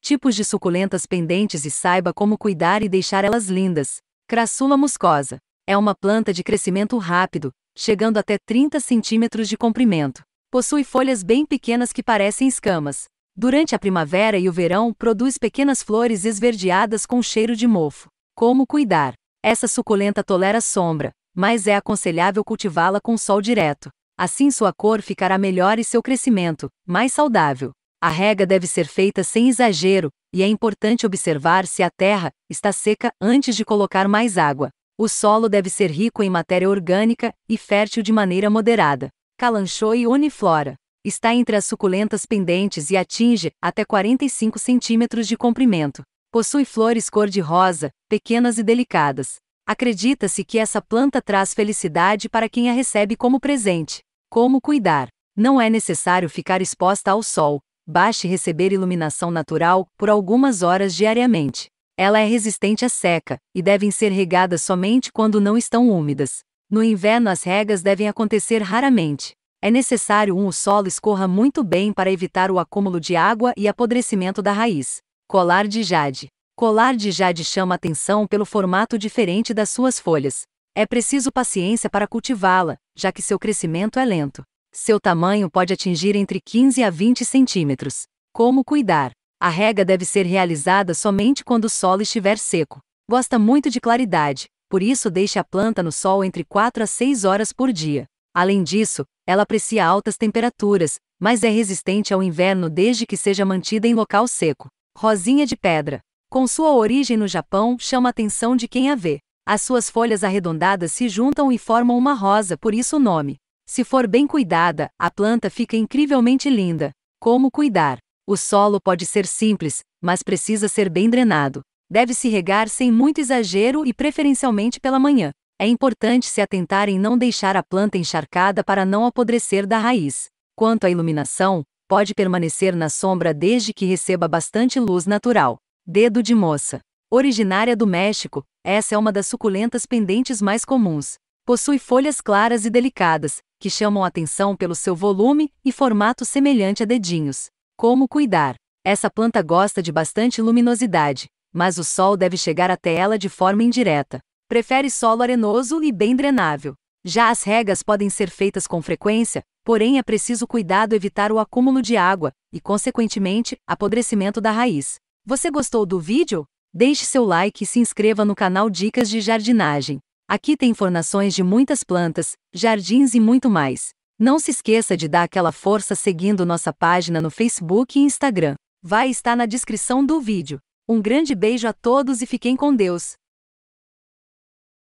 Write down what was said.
tipos de suculentas pendentes e saiba como cuidar e deixar elas lindas. Crassula muscosa. É uma planta de crescimento rápido, chegando até 30 centímetros de comprimento. Possui folhas bem pequenas que parecem escamas. Durante a primavera e o verão, produz pequenas flores esverdeadas com cheiro de mofo. Como cuidar? Essa suculenta tolera sombra, mas é aconselhável cultivá-la com sol direto. Assim sua cor ficará melhor e seu crescimento, mais saudável. A rega deve ser feita sem exagero, e é importante observar se a terra está seca antes de colocar mais água. O solo deve ser rico em matéria orgânica e fértil de maneira moderada. Calanchoe e uniflora. Está entre as suculentas pendentes e atinge até 45 centímetros de comprimento. Possui flores cor-de-rosa, pequenas e delicadas. Acredita-se que essa planta traz felicidade para quem a recebe como presente. Como cuidar? Não é necessário ficar exposta ao sol, baste receber iluminação natural por algumas horas diariamente. Ela é resistente à seca e devem ser regadas somente quando não estão úmidas. No inverno, as regas devem acontecer raramente. É necessário um o solo escorra muito bem para evitar o acúmulo de água e apodrecimento da raiz. Colar de jade. Colar de jade chama atenção pelo formato diferente das suas folhas. É preciso paciência para cultivá-la, já que seu crescimento é lento. Seu tamanho pode atingir entre 15 a 20 centímetros. Como cuidar? A rega deve ser realizada somente quando o solo estiver seco. Gosta muito de claridade, por isso deixe a planta no sol entre 4 a 6 horas por dia. Além disso, ela aprecia altas temperaturas, mas é resistente ao inverno desde que seja mantida em local seco. Rosinha de pedra. Com sua origem no Japão, chama a atenção de quem a vê. As suas folhas arredondadas se juntam e formam uma rosa, por isso o nome. Se for bem cuidada, a planta fica incrivelmente linda. Como cuidar? O solo pode ser simples, mas precisa ser bem drenado. Deve-se regar sem muito exagero e preferencialmente pela manhã. É importante se atentar em não deixar a planta encharcada para não apodrecer da raiz. Quanto à iluminação, pode permanecer na sombra desde que receba bastante luz natural. Dedo de moça. Originária do México, essa é uma das suculentas pendentes mais comuns. Possui folhas claras e delicadas, que chamam atenção pelo seu volume e formato semelhante a dedinhos. Como cuidar? Essa planta gosta de bastante luminosidade, mas o sol deve chegar até ela de forma indireta. Prefere solo arenoso e bem drenável. Já as regas podem ser feitas com frequência, porém é preciso cuidado evitar o acúmulo de água e, consequentemente, apodrecimento da raiz. Você gostou do vídeo? Deixe seu like e se inscreva no canal Dicas de Jardinagem. Aqui tem informações de muitas plantas, jardins e muito mais. Não se esqueça de dar aquela força seguindo nossa página no Facebook e Instagram. Vai estar na descrição do vídeo. Um grande beijo a todos e fiquem com Deus.